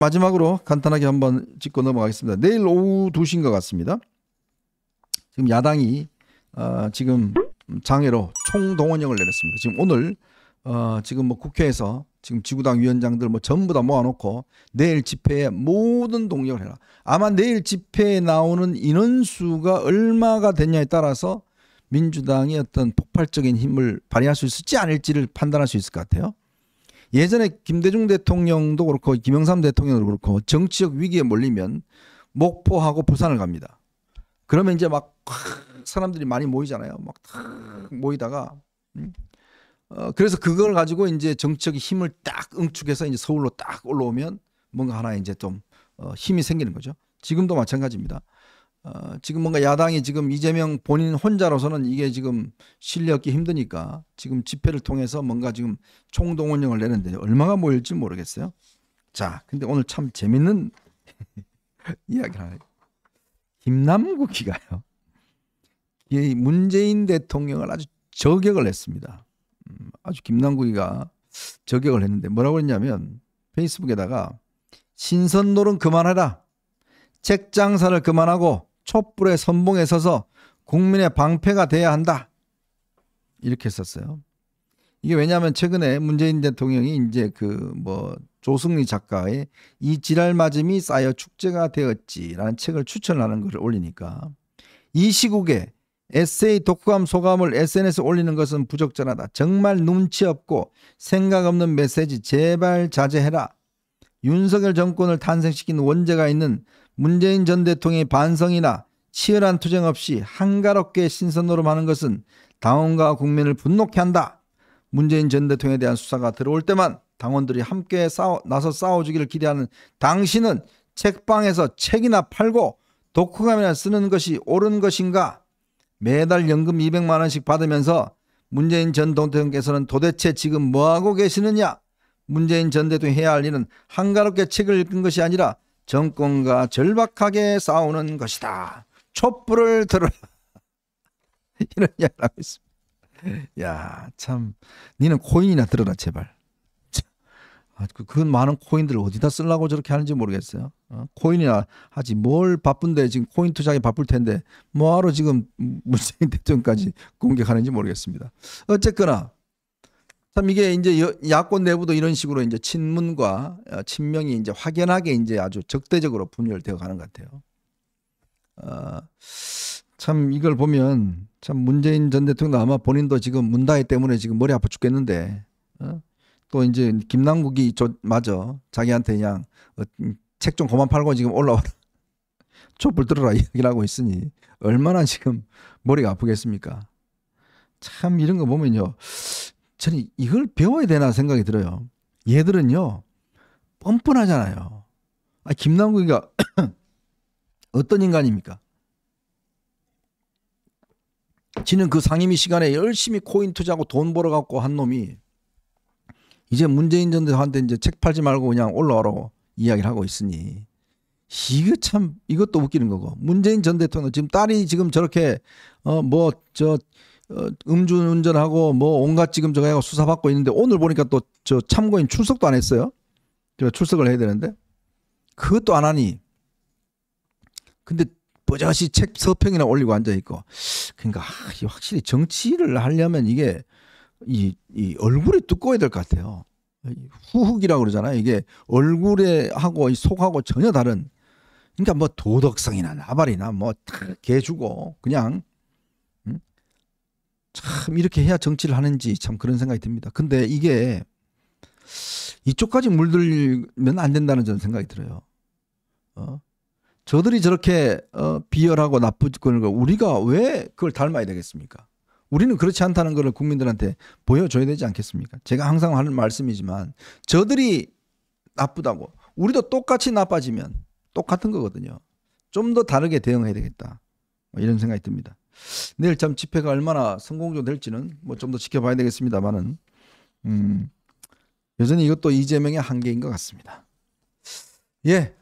마지막으로 간단하게 한번 짚고 넘어가겠습니다. 내일 오후 2시인 것 같습니다. 지금 야당이 어, 지금 장애로 총동원령을 내렸습니다. 지금 오늘 어, 지금 뭐 국회에서 지금 지구당 위원장들 뭐 전부 다 모아놓고 내일 집회에 모든 동력을 해라. 아마 내일 집회에 나오는 인원수가 얼마가 되냐에 따라서 민주당이 어떤 폭발적인 힘을 발휘할 수 있을지 아닐지를 판단할 수 있을 것 같아요. 예전에 김대중 대통령도 그렇고 김영삼 대통령도 그렇고 정치적 위기에 몰리면 목포하고 부산을 갑니다. 그러면 이제 막 사람들이 많이 모이잖아요. 막탁 모이다가 음? 어, 그래서 그걸 가지고 이제 정치적 힘을 딱 응축해서 이제 서울로 딱 올라오면 뭔가 하나 이제 좀 어, 힘이 생기는 거죠. 지금도 마찬가지입니다. 어, 지금 뭔가 야당이 지금 이재명 본인 혼자로서는 이게 지금 실력이 힘드니까 지금 집회를 통해서 뭔가 지금 총동원령을 내는데 얼마가 모일지 모르겠어요. 자, 근데 오늘 참 재밌는 이야기를 하네요. 김남국이가요. 문재인 대통령을 아주 저격을 했습니다. 음, 아주 김남국이가 저격을 했는데 뭐라고 했냐면 페이스북에다가 신선노는 그만해라. 책장사를 그만하고 촛불의 선봉에 서서 국민의 방패가 돼야 한다. 이렇게 썼어요. 이게 왜냐하면 최근에 문재인 대통령이 이제 그 뭐 조승리 작가의 이 지랄맞음이 쌓여 축제가 되었지라는 책을 추천하는 것을 올리니까 이 시국에 에세이 독감 소감을 SNS에 올리는 것은 부적절하다. 정말 눈치 없고 생각 없는 메시지 제발 자제해라. 윤석열 정권을 탄생시킨 원죄가 있는 문재인 전 대통령의 반성이나 치열한 투쟁 없이 한가롭게 신선으로하는 것은 당원과 국민을 분노케 한다. 문재인 전 대통령에 대한 수사가 들어올 때만 당원들이 함께 싸워, 나서 싸워주기를 기대하는 당신은 책방에서 책이나 팔고 독후감이나 쓰는 것이 옳은 것인가? 매달 연금 200만 원씩 받으면서 문재인 전 대통령께서는 도대체 지금 뭐하고 계시느냐? 문재인 전대통령 해야 할 일은 한가롭게 책을 읽는 것이 아니라 정권과 절박하게 싸우는 것이다. 촛불을 들어 이런 이야기를 하고 있습니다. 야, 참, 니는 코인이나 들어라, 제발. 아, 그, 그 많은 코인들을 어디다 쓰려고 저렇게 하는지 모르겠어요. 어? 코인이나 하지. 뭘 바쁜데 지금 코인 투자에 바쁠 텐데 뭐하러 지금 문재인 대통령까지 공격하는지 모르겠습니다. 어쨌거나 참 이게 이제 야권 내부도 이런 식으로 이제 친문과 어, 친명이 이제 확연하게 이제 아주 적대적으로 분열되어 가는 것 같아요. 어, 참 이걸 보면 참 문재인 전 대통령 아마 본인도 지금 문다이 때문에 지금 머리 아파 죽겠는데 어? 또 이제 김남국이 조, 마저 자기한테 그냥 어, 음, 책좀 그만 팔고 지금 올라와라 촛불 들어라 이야기를 하고 있으니 얼마나 지금 머리가 아프겠습니까? 참 이런 거 보면요. 저는 이걸 배워야 되나 생각이 들어요. 얘들은요, 뻔뻔하잖아요. 아, 김남국이가 어떤 인간입니까? 지는 그 상임위 시간에 열심히 코인 투자하고 돈 벌어갖고 한 놈이 이제 문재인 전 대표한테 이제 책 팔지 말고 그냥 올라오라고 이야기를 하고 있으니 이거 참 이것도 웃기는 거고 문재인 전 대통령 지금 딸이 지금 저렇게 어뭐저 어, 음주운전하고 뭐 온갖 지금 저거 해가 수사받고 있는데 오늘 보니까 또 저 참고인 출석도 안 했어요. 제가 출석을 해야 되는데 그것도 안 하니. 근데 버젓이 책 서평이나 올리고 앉아 있고 그러니까 확실히 정치를 하려면 이게 이, 이 얼굴이 두꺼워야 될 것 같아요. 후흑이라고 그러잖아요. 이게 얼굴에 하고 속하고 전혀 다른 그러니까 뭐 도덕성이나 나발이나 뭐 다 개주고 그냥 참 이렇게 해야 정치를 하는지 참 그런 생각이 듭니다. 근데 이게 이쪽까지 물들면 안 된다는 저는 생각이 들어요. 어? 저들이 저렇게 어, 비열하고 나쁘고 우리가 왜 그걸 닮아야 되겠습니까? 우리는 그렇지 않다는 것을 국민들한테 보여줘야 되지 않겠습니까? 제가 항상 하는 말씀이지만 저들이 나쁘다고 우리도 똑같이 나빠지면 똑같은 거거든요. 좀 더 다르게 대응해야 되겠다. 뭐 이런 생각이 듭니다. 내일 참 집회가 얼마나 성공적될지는 뭐 좀 더 지켜봐야 되겠습니다만은 음, 여전히 이것도 이재명의 한계인 것 같습니다. 예,